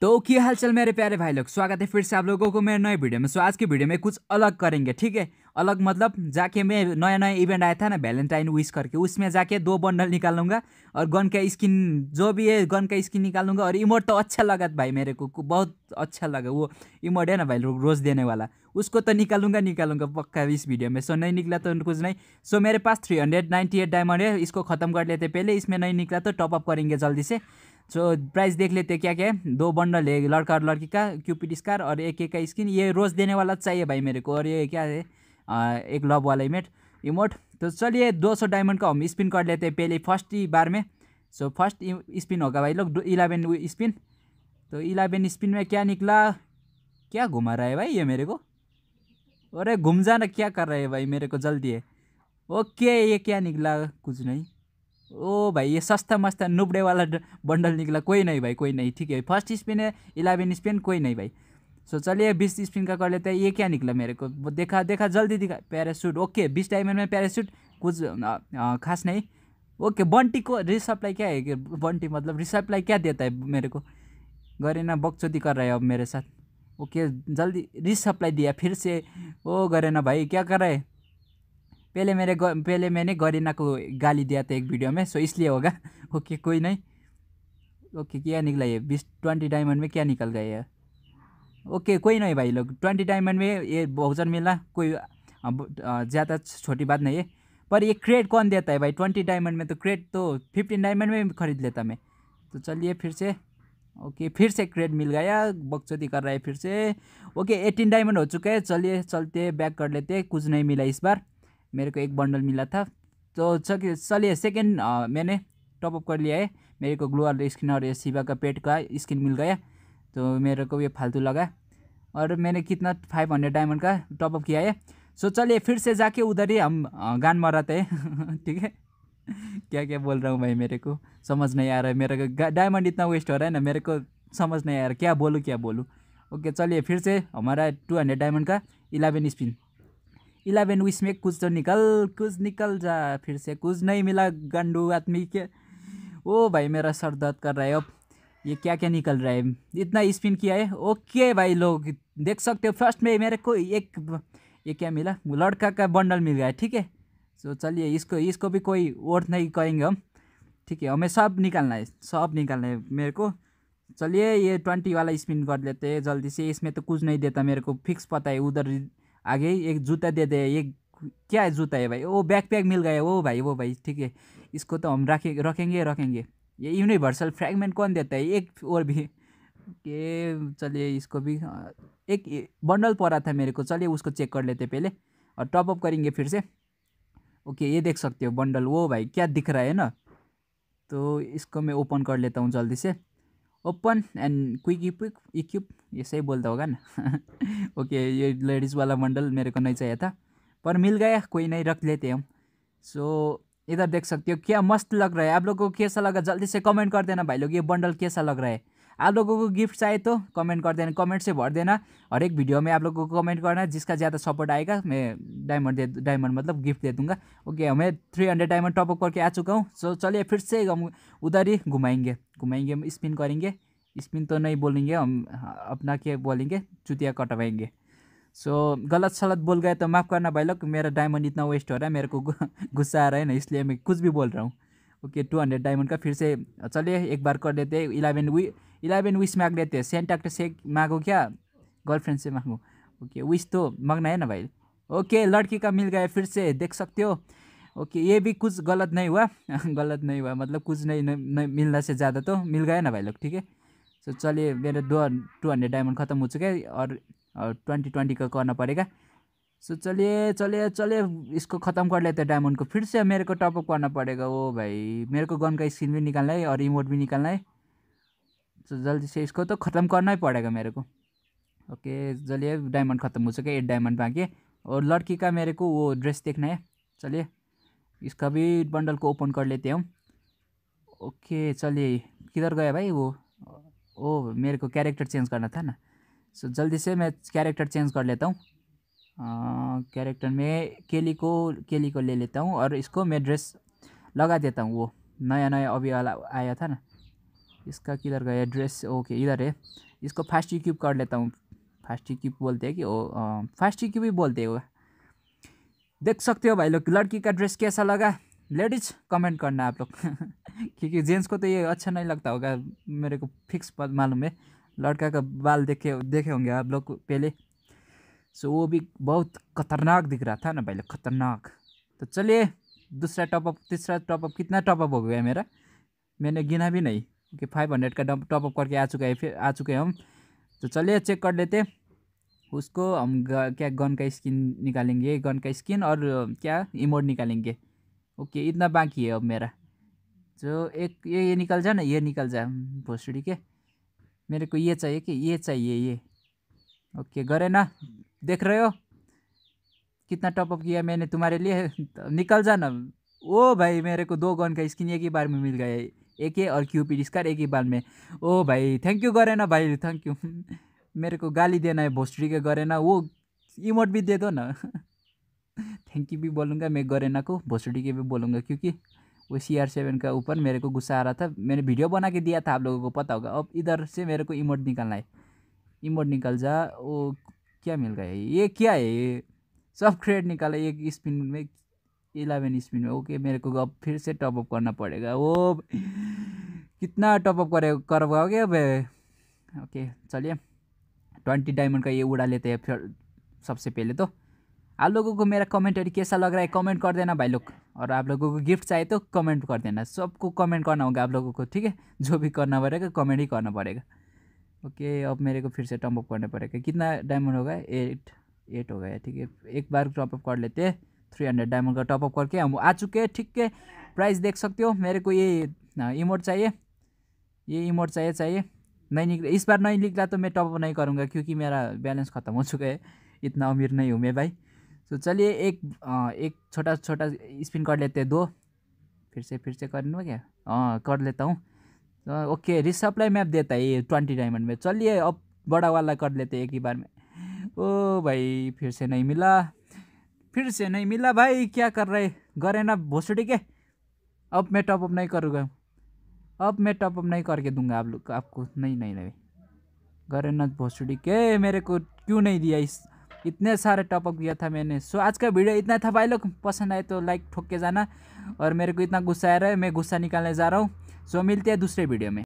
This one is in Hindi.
तो क्या हालचाल मेरे प्यारे भाई लोग स्वागत है फिर से आप लोगों को मेरे नए वीडियो में सो आज की वीडियो में कुछ अलग करेंगे ठीक है अलग मतलब जाके मैं नया नया इवेंट आया था ना वैलेंटाइन विश करके उसमें जाके दो बंडल निकालूंगा और गन का स्किन जो भी है गन का स्किन निकालूंगा और इमोट तो अच्छा लगा भाई मेरे को बहुत अच्छा लगा वो इमोट है ना भाई रोज़ देने वाला उसको तो निकालूंगा निकालूंगा पक्का इस वीडियो में सो नहीं निकला तो कुछ नहीं सो मेरे पास three hundred ninety eight diamond है इसको ख़त्म कर लेते पहले इसमें नहीं निकला तो टॉपअप करेंगे जल्दी से सो प्राइस देख लेते क्या क्या है दो बंडल है लड़का और लड़की का क्यूपिड स्कार और एक एक का स्किन ये रोज़ देने वाला चाहिए भाई मेरे को और ये क्या है एक लव वाला इमेट इमोट तो चलिए 200 डायमंड का हम स्पिन कर लेते हैं पहले फर्स्ट ही बार में सो फर्स्ट स्पिन होगा भाई लोग इलेवन स्पिन तो इलेवन स्पिन में क्या निकला क्या घुमा रहा है भाई ये मेरे को अरे घूम जाना क्या कर रहे है भाई मेरे को जल्दी है ओके ये क्या निकला कुछ नहीं ओ भाई ये सस्ता मस्ता नुबड़े वाला बंडल निकला कोई नहीं भाई कोई नहीं ठीक है फर्स्ट स्पिन है इलेवन स्पिन कोई नहीं भाई सो चलिए बीस स्पिन का कर लेते हैं ये क्या निकला मेरे को देखा देखा जल्दी दिखा पैराशूट ओके बीस डायमंड में पैराशूट कुछ खास नहीं ओके बंटी को रिसप्लाई क्या है कि बंटी मतलब रिसप्लाई क्या देता है मेरे को गरेना बकचोती कर रहा है अब मेरे साथ ओके जल्दी रिसप्लाई दिया फिर से ओ ना भाई क्या कर रहे है पहले मेरे पहले मैंने गरीना को गाली दिया था एक वीडियो में सो इसलिए होगा ओके कोई नहीं ओके क्या निकला ये बीस ट्वेंटी डायमंड में क्या निकल गया है ओके कोई नहीं भाई लोग ट्वेंटी डायमंड में ये बहुजन मिला कोई ज़्यादा छोटी बात नहीं है पर ये क्रेड कौन देता है भाई ट्वेंटी डायमंड में तो क्रेड तो फिफ्टीन डायमंड में ख़रीद लेता मैं तो चलिए फिर से ओके फिर से क्रेड मिल गया बकचोदी कर रहा है फिर से ओके एटीन डायमंड हो चुके हैं चलिए चलते बैक कर लेते कुछ नहीं मिला इस बार मेरे को एक बंडल मिला था तो चलिए सेकेंड मैंने टॉपअप कर लिया है मेरे को ग्लोअल स्किन और ये शिवा का पेट का स्किन मिल गया तो मेरे को ये फालतू लगा और मैंने कितना फाइव हंड्रेड डायमंड का टॉपअप किया है सो चलिए फिर से जाके उधर ही हम गान मराते हैं ठीक है क्या क्या बोल रहा हूँ भाई मेरे को समझ नहीं आ रहा है मेरे को डायमंड इतना वेस्ट हो रहा है ना मेरे को समझ नहीं आ रहा क्या बोलूँ क्या बोलूँ ओके चलिए फिर से हमारा टू हंड्रेड डायमंड का इलेवन स्पिन इलेवन विश में कुछ तो निकल कुछ निकल जा फिर से कुछ नहीं मिला गंडू आदमी के ओ भाई मेरा सर दर्द कर रहा है अब ये क्या क्या निकल रहा है इतना स्पिन किया है ओके भाई लोग देख सकते हो फर्स्ट में मेरे को एक ये क्या मिला लड़का का बंडल मिल गया है ठीक है सो चलिए इसको इसको भी कोई और नहीं कहेंगे हम ठीक है हमें सब निकालना है सब निकालना है मेरे को चलिए ये ट्वेंटी वाला स्पिन कर लेते हैं जल्दी से इसमें तो कुछ नहीं देता मेरे को फिक्स पता है उधर आगे एक जूता दे दे ये क्या है जूता है भाई वो बैक पैक मिल गया वो भाई वो भाई ठीक है इसको तो हम रखे रखेंगे रखेंगे ये यूनिवर्सल फ्रैगमेंट कौन देता है एक और भी के चलिए इसको भी हाँ, एक बंडल पड़ा था मेरे को चलिए उसको चेक कर लेते पहले और टॉपअप करेंगे फिर से ओके ये देख सकते हो बंडल वो भाई क्या दिख रहा है ना तो इसको मैं ओपन कर लेता हूँ जल्दी से ओपन एंड क्विक इक्विक इक्यूब ये सही बोलता होगा ना ओके ये लेडीज़ वाला मंडल मेरे को नहीं चाहिए था पर मिल गया कोई नहीं रख लेते हम सो so, इधर देख सकते हो क्या मस्त लग रहा है आप लोग को कैसा लगा जल्दी से कमेंट कर देना भाई लोग ये बंडल कैसा लग रहा है आप लोगों को गिफ्ट चाहिए तो कमेंट कर देना कमेंट से भर देना और एक वीडियो में आप लोगों को कमेंट करना जिसका ज़्यादा सपोर्ट आएगा मैं डायमंड दे डायमंड मतलब गिफ्ट दे दूँगा ओके मैं थ्री हंड्रेड डायमंड टॉपअप करके आ चुका हूँ सो चलिए फिर से हम उधर ही घुमाएंगे घुमाएंगे हम स्पिन करेंगे स्पिन तो नहीं बोलेंगे हम अपना के बोलेंगे चुतिया कटवाएंगे सो so, गलत सलत बोल गए तो माफ़ करना भाई लोग मेरा डायमंड इतना वेस्ट हो रहा है मेरे को गुस्सा आ रहा है ना इसलिए मैं कुछ भी बोल रहा हूँ ओके टू हंड्रेड डायमंड का फिर से चलिए एक बार कर देते इलेवन वी इलेवन विस मांग लेते हैं सेक डॉक्टर मांगो क्या गर्लफ्रेंड से मांगो ओके विश तो मांगना है ना भाई ओके लड़की का मिल गया फिर से देख सकते हो ओके ये भी कुछ गलत नहीं हुआ गलत नहीं हुआ मतलब कुछ नहीं, नहीं नहीं मिलना से ज़्यादा तो मिल गया ना भाई लोग ठीक है सो चलिए मेरे दो टू हंड्रेड डायमंड ख़त्म हो चुके है और ट्वेंटी ट्वेंटी का करना पड़ेगा सो चलिए चलिए चलिए इसको ख़त्म कर लेते डायमंड को फिर से मेरे को टॉपअप करना पड़ेगा ओ भाई मेरे को गन का स्किन भी निकालना है और रिमोट भी निकालना है तो जल्दी से इसको तो ख़त्म करना ही पड़ेगा मेरे को ओके चलिए डायमंड ख़त्म हो चुके एट डायमंड बाकी और लड़की का मेरे को वो ड्रेस देखना है चलिए इसका भी बंडल को ओपन कर लेते हम ओके चलिए किधर गया भाई वो ओ मेरे को कैरेक्टर चेंज करना था ना सो जल्दी से मैं कैरेक्टर चेंज कर लेता हूँ कैरेक्टर में केली को केली को ले लेता हूँ और इसको मैं ड्रेस लगा देता हूँ वो नया नया अभी वाला आया था ना इसका किधर गया एड्रेस ओके इधर है इसको फास्ट इक्यूब कर लेता हूँ फास्ट इक्यूब बोलते हैं कि ओ फास्ट क्यूब ही बोलते होगा देख सकते हो भाई लोग लड़की का ड्रेस कैसा लगा लेडीज कमेंट करना आप लोग क्योंकि जेंट्स को तो ये अच्छा नहीं लगता होगा मेरे को फिक्स पद मालूम है लड़का का बाल देखे देखे होंगे आप लोग पहले सो वो भी बहुत खतरनाक दिख रहा था ना भाई लोग खतरनाक तो चलिए दूसरा टॉपअप तीसरा टॉपअप कितना टॉपअप हो गया मेरा मैंने गिना भी नहीं कि फाइव हंड्रेड का टॉपअप करके आ चुका है फिर आ चुके हम तो चलिए चेक कर लेते उसको हम क्या गन का स्किन निकालेंगे गन का स्किन और क्या इमोट निकालेंगे ओके इतना बाकी है अब मेरा जो एक ये ये निकल जाए ना ये निकल जाए भोसडी के मेरे को ये चाहिए कि ये चाहिए ये ओके गरे ना देख रहे हो कितना टॉपअप किया मैंने तुम्हारे लिए निकल जाना ओ भाई मेरे को दो गन का स्किन एक ही बार में मिल गया एक के और क्यूपिड इसका एक ही बाल में ओ भाई थैंक यू करे ना भाई थैंक यू मेरे को गाली देना है भोस्ट्री के गरेना वो इमोट भी दे दो ना थैंक यू भी बोलूँगा मैं गरेना को भोस्ट्री के भी बोलूँगा क्योंकि वो सी आर सेवन का ऊपर मेरे को गुस्सा आ रहा था मैंने वीडियो बना के दिया था आप लोगों को पता होगा अब इधर से मेरे को इमोट निकालना है इमोट निकल जा वो क्या मिल गया ये क्या है ये सब क्रेड निकाला एक स्पिन में इलेवन स्पिन में ओके मेरे को अब फिर से टॉपअप करना पड़ेगा वो कितना टॉपअप करे करवाओगे अब ओके चलिए ट्वेंटी डायमंड का ये उड़ा लेते हैं फिर सबसे पहले तो आप लोगों को मेरा कमेंट अरे कैसा लग रहा है कमेंट कर देना भाई लोग और आप लोगों को गिफ्ट चाहिए तो कमेंट कर देना सबको कमेंट करना होगा आप लोगों को ठीक है जो भी करना पड़ेगा कमेंट ही करना पड़ेगा ओके अब मेरे को फिर से टॉपअप करना पड़ेगा कितना डायमंड होगा एट एट हो गया ठीक है एक बार टॉपअप कर लेते हैं थ्री हंड्रेड डायमंड का टॉपअप करके हम आ चुके हैं ठीक है प्राइस देख सकते हो मेरे को ये इमोट चाहिए ये इमोट चाहिए चाहिए नहीं निकले इस बार नहीं निकला तो मैं टॉपअप नहीं करूँगा क्योंकि मेरा बैलेंस ख़त्म हो चुका है इतना अमीर नहीं हूँ मैं भाई तो चलिए एक आ, एक छोटा छोटा स्पिन कर लेते हैं दो फिर से फिर से कर क्या हाँ कर लेता हूँ तो ओके रिसप्लाई मैप देता है ये ट्वेंटी डायमंड में चलिए अब बड़ा वाला कर लेते हैं एक ही बार में ओ भाई फिर से नहीं मिला फिर से नहीं मिला भाई क्या कर रहे गरेना भोसड़ी के अब मैं टॉपअप नहीं करूँगा अब मैं टॉपअप नहीं करके दूंगा आप लोग आपको नहीं नहीं नहीं ना भोसड़ी के मेरे को क्यों नहीं दिया इस इतने सारे टॉपअप दिया था मैंने सो आज का वीडियो इतना था भाई लोग पसंद आए तो लाइक ठोक के जाना और मेरे को इतना गुस्सा आ रहा है मैं गुस्सा निकालने जा रहा हूँ सो मिलते हैं दूसरे वीडियो में